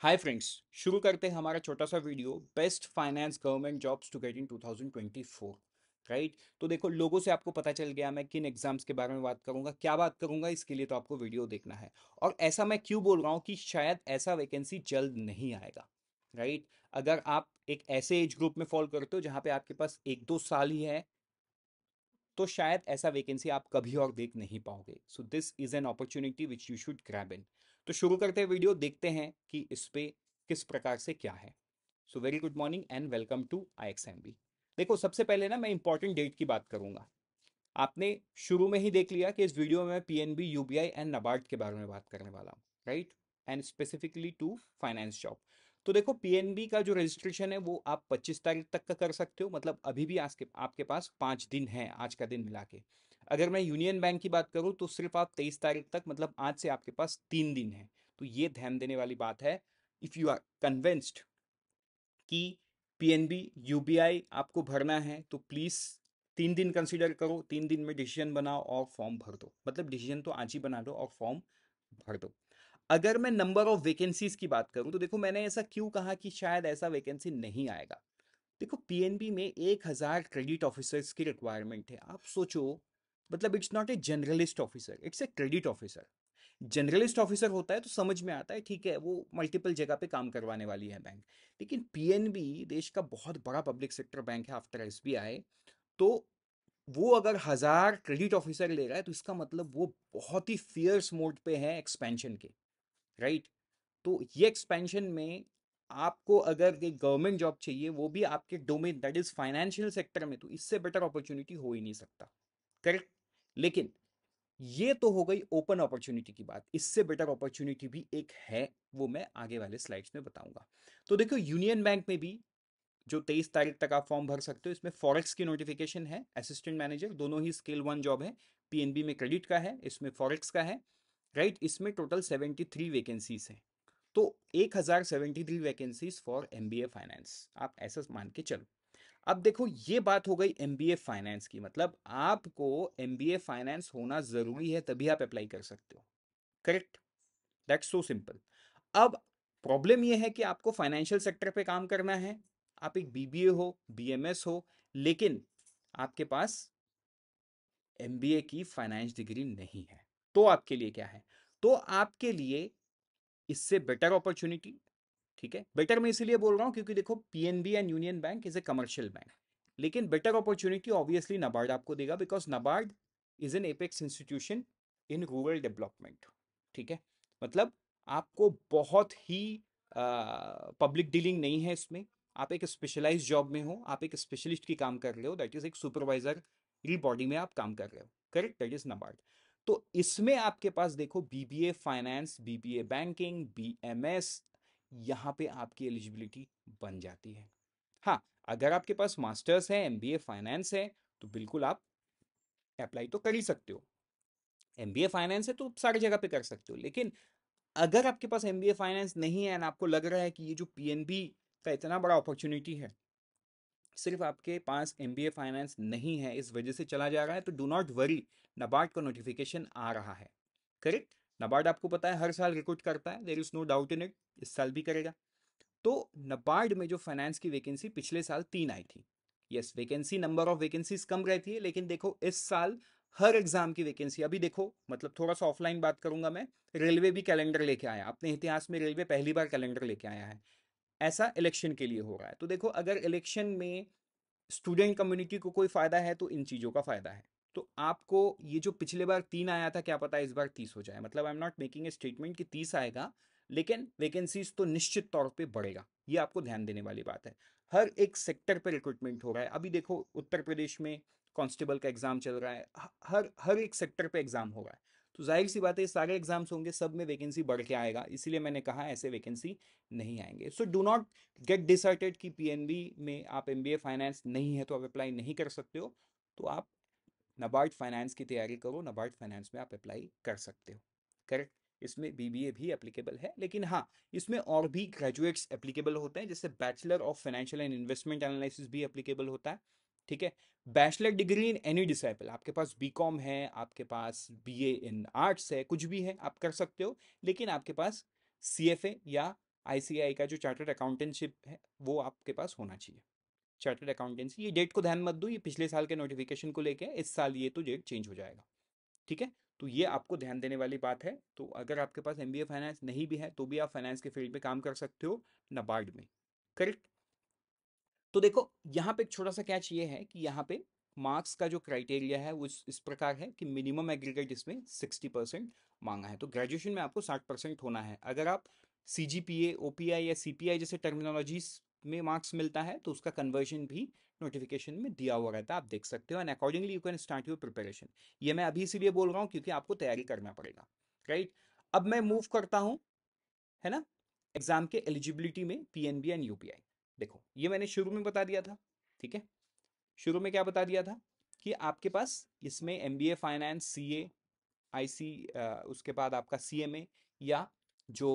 Hi friends शुरू करते हैं हमारा छोटा सा video best finance government jobs to get in 2024 right तो देखो लोगों से आपको पता चल गया मैं किन एग्जाम्स के बारे में बात करूंगा क्या बात करूंगा इसके लिए तो आपको वीडियो देखना है और ऐसा मैं क्यों बोल रहा हूँ कि शायद ऐसा वैकेंसी जल्द नहीं आएगा राइट अगर आप एक ऐसे एज ग्रुप में फॉल करते हो जहाँ पे आपके पास एक दो साल ही है तो शायद ऐसा वैकेंसी आप कभी और देख नहीं पाओगे so this is an opportunity which you should grab in तो शुरू करते हैं वीडियो देखते हैं कि इस पर किस प्रकार से क्या है so very good morning and welcome to I X M B देखो सबसे पहले ना मैं इंपॉर्टेंट डेट की बात करूंगा आपने शुरू में ही देख लिया कि इस वीडियो में मैं P N B U B I and NABARD के बारे में बात करने वाला हूँ right and specifically to finance job तो देखो पीएनबी का जो रजिस्ट्रेशन है वो आप 25 तारीख तक का कर सकते हो मतलब अभी भी आज के आपके पास पाँच दिन है आज का दिन मिला के अगर मैं यूनियन बैंक की बात करूँ तो सिर्फ आप तेईस तारीख तक मतलब आज से आपके पास तीन दिन है तो ये ध्यान देने वाली बात है इफ़ यू आर कन्विंस्ड कि पीएनबी यूबीआई आपको भरना है तो प्लीज़ तीन दिन कंसिडर करो तीन दिन में डिसीजन बनाओ और फॉर्म भर दो मतलब डिसीजन तो आज ही बना दो और फॉर्म भर दो अगर मैं नंबर ऑफ वैकेंसीज की बात करूं तो देखो मैंने ऐसा क्यों कहा कि शायद ऐसा वैकेंसी नहीं आएगा देखो पीएनबी में एक हज़ार क्रेडिट ऑफिसर्स की रिक्वायरमेंट है आप सोचो मतलब it's not a journalist officer it's a credit officer journalist officer होता है तो समझ में आता है ठीक है वो मल्टीपल जगह पे काम करवाने वाली है बैंक लेकिन पीएनबी देश का बहुत बड़ा पब्लिक सेक्टर बैंक है आफ्टर आई तो वो अगर हज़ार क्रेडिट ऑफिसर ले रहा है तो इसका मतलब वो बहुत ही फियर्स मोड पे है एक्सपेंशन के राइट तो ये एक्सपेंशन में आपको अगर एक गवर्नमेंट जॉब चाहिए वो भी आपके domain that is financial sector में तो इससे बेटर अपॉर्चुनिटी हो ही नहीं सकता करेक्ट लेकिन ये तो हो गई ओपन अपॉर्चुनिटी की बात इससे बेटर अपॉर्चुनिटी भी एक है वो मैं आगे वाले स्लाइड्स में बताऊंगा तो देखो यूनियन बैंक में भी जो तेईस तारीख तक आप फॉर्म भर सकते हो इसमें फॉरेक्स की नोटिफिकेशन है असिस्टेंट मैनेजर दोनों ही स्केल वन जॉब है पीएनबी में क्रेडिट का है इसमें फॉरेक्स का है राइट इसमें टोटल सेवेंटी थ्री वैकेंसीज हैं तो एक हज़ार seventy three vacancies for M B A finance आप ऐसा मान के चलो अब देखो ये बात हो गई एम बी ए फाइनेंस की मतलब आपको एम बी ए फाइनेंस होना जरूरी है तभी आप अप्लाई कर सकते हो करेक्ट दैट्स सो सिंपल अब प्रॉब्लम यह है कि आपको फाइनेंशियल सेक्टर पे काम करना है आप एक बीबीए हो बीएमएस हो लेकिन आपके पास एमबीए की फाइनेंस डिग्री नहीं है तो आपके लिए क्या है तो आपके लिए इससे बेटर अपॉर्चुनिटी ठीक है बेटर मैं इसीलिए बोल रहा हूँ क्योंकि देखो PNB and Union Bank is a commercial bank लेकिन बेटर अपॉर्चुनिटी ऑब्वियसली नबार्ड आपको देगा because NABARD is an apex institution in rural development ठीक है मतलब आपको बहुत ही पब्लिक डीलिंग नहीं है इसमें आप एक स्पेशलाइज जॉब में हो आप एक स्पेशलिस्ट की काम कर रहे हो दैट इज़ एक सुपरवाइजर बॉडी में आप काम कर रहे हो करेक्ट दैट इज नबार्ड तो इसमें आपके पास देखो BBA finance BBA banking BMS यहाँ पे आपकी एलिजिबिलिटी बन जाती है हाँ अगर आपके पास मास्टर्स है एमबीए फाइनेंस है तो बिल्कुल आप अप्लाई तो कर ही सकते हो एमबीए फाइनेंस है तो सारी जगह पे कर सकते हो लेकिन अगर आपके पास एमबीए फाइनेंस नहीं है एंड आपको लग रहा है कि ये जो पीएनबी का इतना बड़ा अपॉर्चुनिटी है सिर्फ आपके पास एम फाइनेंस नहीं है इस वजह से चला जा रहा है तो डो नॉट वरी नबार्ड का नोटिफिकेशन आ रहा है करेक्ट नबार्ड आपको पता है हर साल रिक्रूट करता है there is no doubt in it इस साल भी करेगा तो नबार्ड में जो फाइनेंस की वैकेंसी पिछले साल तीन आई थी yes vacancy number of vacancies कम रहती है लेकिन देखो इस साल हर एग्जाम की वैकेंसी अभी देखो मतलब थोड़ा सा ऑफलाइन बात करूंगा मैं रेलवे भी कैलेंडर लेके आया अपने इतिहास में रेलवे पहली बार कैलेंडर लेके आया है ऐसा इलेक्शन के लिए हो रहा है तो देखो अगर इलेक्शन में स्टूडेंट कम्युनिटी को कोई फ़ायदा है तो इन चीज़ों का फ़ायदा है तो आपको ये जो पिछले बार तीन आया था क्या पता इस बार तीस हो जाए मतलब I'm not making a statement कि तीस आएगा लेकिन वैकेंसीज तो निश्चित तौर पे बढ़ेगा ये आपको ध्यान देने वाली बात है हर एक सेक्टर पे रिक्रूटमेंट हो रहा है अभी देखो उत्तर प्रदेश में कांस्टेबल का एग्जाम चल रहा है हर हर एक सेक्टर पे एग्जाम हो रहा है तो जाहिर सी बात है सारे एग्जाम्स होंगे सब में वैकेंसी बढ़ के आएगा इसीलिए मैंने कहा ऐसे वैकेंसी नहीं आएंगे so do not get decided कि पीएनबी में आप एमबीए फाइनेंस नहीं है तो आप अप्लाई नहीं कर सकते हो तो आप नबार्ड फाइनेंस की तैयारी करो नबार्ड फाइनेंस में आप अप्लाई कर सकते हो करेक्ट इसमें बीबीए भी एप्लीकेबल है लेकिन हाँ इसमें और भी ग्रेजुएट्स एप्लीकेबल होते हैं जैसे bachelor of financial and investment analysis भी एप्लीकेबल होता है ठीक है bachelor degree in any discipline आपके पास बी कॉम है आपके पास बी ए इन आर्ट्स है कुछ भी है आप कर सकते हो लेकिन आपके पास सी एफ ए या आई सी आई का जो चार्टर्ड अकाउंटेंटशिप है वो आपके पास होना चाहिए चार्टर्ड अकाउंटेंसी ये डेट को ध्यान मत दो ये पिछले साल के नोटिफिकेशन को लेके इस साल ये तो डेट चेंज हो जाएगा ठीक है तो ये आपको ध्यान देने वाली बात है तो अगर आपके पास एम फाइनेंस नहीं भी है तो भी आप फाइनेंस के फील्ड में काम कर सकते हो नबार्ड में करेक्ट तो देखो यहाँ पे एक छोटा सा कैच ये है कि यहाँ पे मार्क्स का जो क्राइटेरिया है वो इस प्रकार है कि मिनिमम एग्रीगेट इसमें सिक्सटी परसेंट मांगा है तो ग्रेजुएशन में आपको साठ परसेंट होना है अगर आप सी जी पी या सी जैसे टर्मिनोलॉजीज में मार्क्स मिलता है तो उसका कन्वर्जन भी नोटिफिकेशन में दिया हुआ रहता है आप देख सकते हो and accordingly you can start your preparation ये मैं अभी इसीलिए बोल रहा हूँ क्योंकि आपको तैयारी करना पड़ेगा राइट अब मैं मूव करता हूँ है ना एग्जाम के एलिजिबिलिटी में P N B and I देखो ये मैंने शुरू में बता दिया था ठीक है शुरू में क्या बता दिया था कि आपके पास इसमें M B A finance C A I C उसके बाद आपका सी एम ए या जो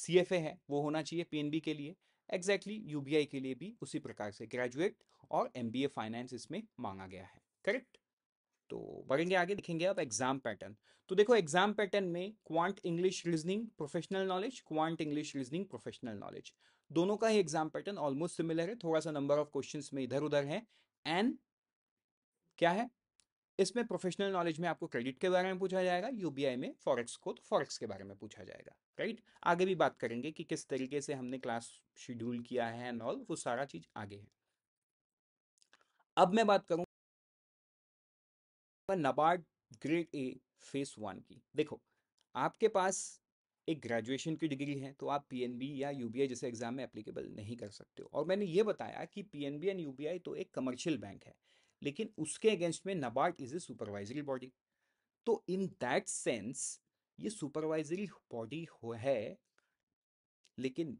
सी एफ ए है वो होना चाहिए पी एन बी के लिए एग्जैक्टली exactly, यूबीआई के लिए भी उसी प्रकार से ग्रेजुएट और एम फाइनेंस इसमें मांगा गया है करेक्ट तो बढ़ेंगे आगे देखेंगे अब एग्जाम पैटर्न तो देखो एग्जाम पैटर्न में quant English reasoning professional knowledge quant English reasoning professional knowledge दोनों का ही एग्जाम पैटर्न ऑलमोस्ट सिमिलर है थोड़ा सा नंबर ऑफ क्वेश्चंस में इधर उधर है एंड क्या है इसमें प्रोफेशनल नॉलेज में आपको क्रेडिट के बारे में पूछा जाएगा यूबीआई में फॉरेक्स को तो फॉरेक्स के बारे में पूछा जाएगा राइट आगे भी बात करेंगे कि किस तरीके से हमने क्लास शेड्यूल किया है एंड ऑल वो सारा चीज आगे है अब मैं बात करूँ NABARD grade A phase one की देखो आपके पास एक ग्रेजुएशन की डिग्री है तो आप पीएनबी या यूबीआई जैसे एग्जाम में एप्लीकेबल नहीं कर सकते हो और मैंने ये बताया कि पीएनबी एंड यूबीआई तो एक कमर्शियल बैंक है लेकिन उसके अगेंस्ट में NABARD is a supervisory body तो इन दैट सेंस ये सुपरवाइजरी बॉडी हो है लेकिन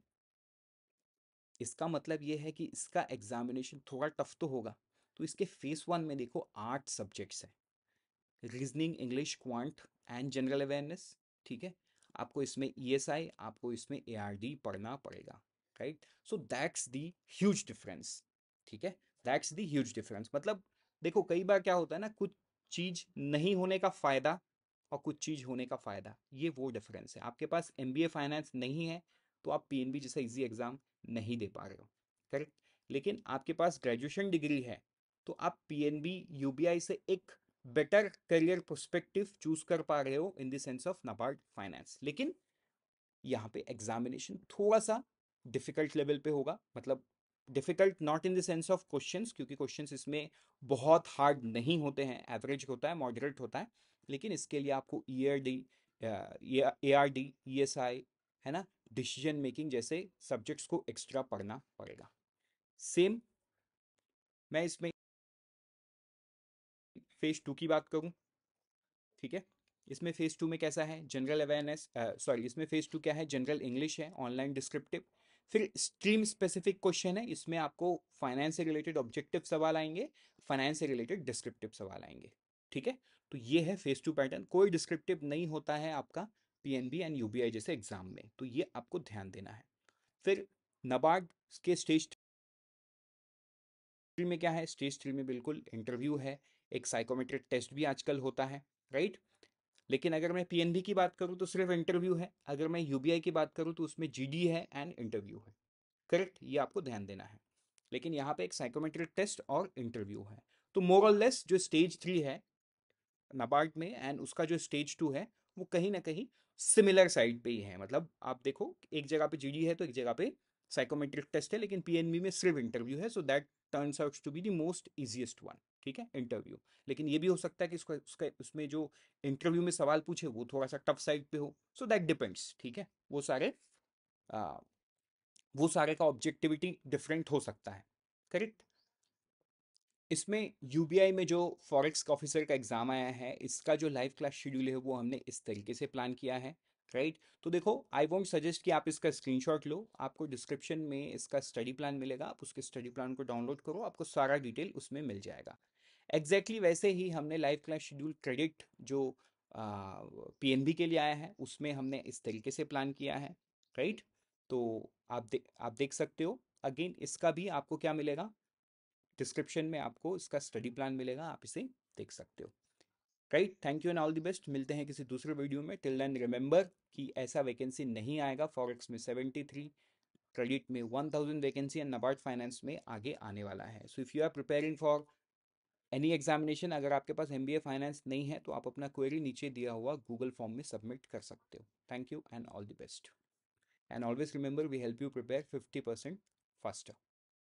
इसका मतलब ये है कि इसका एग्जामिनेशन थोड़ा टफ तो होगा तो इसके फेस वन में देखो आठ सब्जेक्ट्स हैं reasoning English quant and general awareness ठीक है आपको इसमें ई आपको इसमें ए पढ़ना पड़ेगा right so that's the huge difference ठीक है दैट्स दी ह्यूज डिफरेंस मतलब देखो कई बार क्या होता है ना कुछ चीज नहीं होने का फायदा और कुछ चीज होने का फायदा ये वो डिफरेंस है आपके पास एम बी ए फाइनेंस नहीं है तो आप पी एन बी जैसा इजी एग्जाम नहीं दे पा रहे हो करेक्ट लेकिन आपके पास ग्रेजुएशन डिग्री है तो आप P N B U B I से एक बेटर करियर प्रोस्पेक्टिव चूज कर पा रहे हो in the sense of NABARD finance लेकिन यहाँ पे एग्जामिनेशन थोड़ा सा डिफिकल्ट लेवल पे होगा मतलब difficult not in the sense of question क्योंकि क्वेश्चन इसमें बहुत हार्ड नहीं होते हैं एवरेज होता है मॉडरेट होता है लेकिन इसके लिए आपको E R D A R D E S I है ना डिसीजन मेकिंग जैसे सब्जेक्ट्स को एक्स्ट्रा पढ़ना पड़ेगा सेम मैं इसमें फेज टू की बात करूं ठीक है इसमें फेज टू में कैसा है जनरल अवेयरनेस सॉरी इसमें फेज टू क्या है जनरल इंग्लिश है ऑनलाइन डिस्क्रिप्टिव फिर स्ट्रीम स्पेसिफिक क्वेश्चन है इसमें आपको फाइनेंस से रिलेटेड ऑब्जेक्टिव सवाल आएंगे फाइनेंस से रिलेटेड डिस्क्रिप्टिव सवाल आएंगे ठीक है तो ये है फेस टू पैटर्न कोई डिस्क्रिप्टिव नहीं होता है आपका P N B and U B I जैसे एग्जाम में तो ये आपको ध्यान देना है फिर नबार्ड के स्टेज थ्री में क्या है स्टेज थ्री में बिल्कुल इंटरव्यू है एक साइकोमेट्रिक टेस्ट भी आजकल होता है राइट लेकिन अगर मैं पीएनबी की बात करूँ तो सिर्फ इंटरव्यू है अगर मैं यूबीआई की बात करूँ तो उसमें जीडी है एंड इंटरव्यू है करेक्ट ये आपको ध्यान देना है लेकिन यहाँ पे एक साइकोमेट्रिक टेस्ट और इंटरव्यू है तो मोरल लेस जो स्टेज थ्री है नबार्ड में एंड उसका जो स्टेज टू है वो कहीं ना कहीं सिमिलर साइड पे ही है मतलब आप देखो एक जगह पे जीडी है तो एक जगह पे साइकोमेट्रिक टेस्ट है लेकिन पीएनबी में सिर्फ इंटरव्यू है so that turns out to be the most easiest one ठीक है इंटरव्यू लेकिन ये भी हो सकता है कि इसको उसका उसमें जो इंटरव्यू में सवाल पूछे वो थोड़ा सा टफ साइड पे हो सो दैट डिपेंड्स ठीक है वो सारे आ, वो सारे का ऑब्जेक्टिविटी डिफरेंट हो सकता है करेक्ट इसमें यूबीआई में जो फॉरेक्स ऑफिसर का एग्ज़ाम आया है इसका जो लाइव क्लास शेड्यूल है वो हमने इस तरीके से प्लान किया है राइट right? तो देखो आई वॉन्ट सजेस्ट कि आप इसका स्क्रीनशॉट लो आपको डिस्क्रिप्शन में इसका स्टडी प्लान मिलेगा आप उसके स्टडी प्लान को डाउनलोड करो आपको सारा डिटेल उसमें मिल जाएगा एग्जैक्टली exactly वैसे ही हमने लाइव क्लास शेड्यूल क्रेडिट जो पीएनबी के लिए आया है उसमें हमने इस तरीके से प्लान किया है राइट right? तो आप दे, आप देख सकते हो अगेन इसका भी आपको क्या मिलेगा डिस्क्रिप्शन में आपको इसका स्टडी प्लान मिलेगा आप इसे देख सकते हो right thank you and all the best मिलते हैं किसी दूसरे वीडियो में टिल देन रिमेंबर कि ऐसा वैकेंसी नहीं आएगा फॉरेक्स में सेवेंटी थ्री क्रेडिट में one thousand vacancy and NABARD finance में आगे आने वाला है so if you are preparing for any examination अगर आपके पास एम फाइनेंस नहीं है तो आप अपना क्वेरी नीचे दिया हुआ गूगल फॉर्म में सबमिट कर सकते हो thank you and all the best and always remember we help you prepare fifty percent faster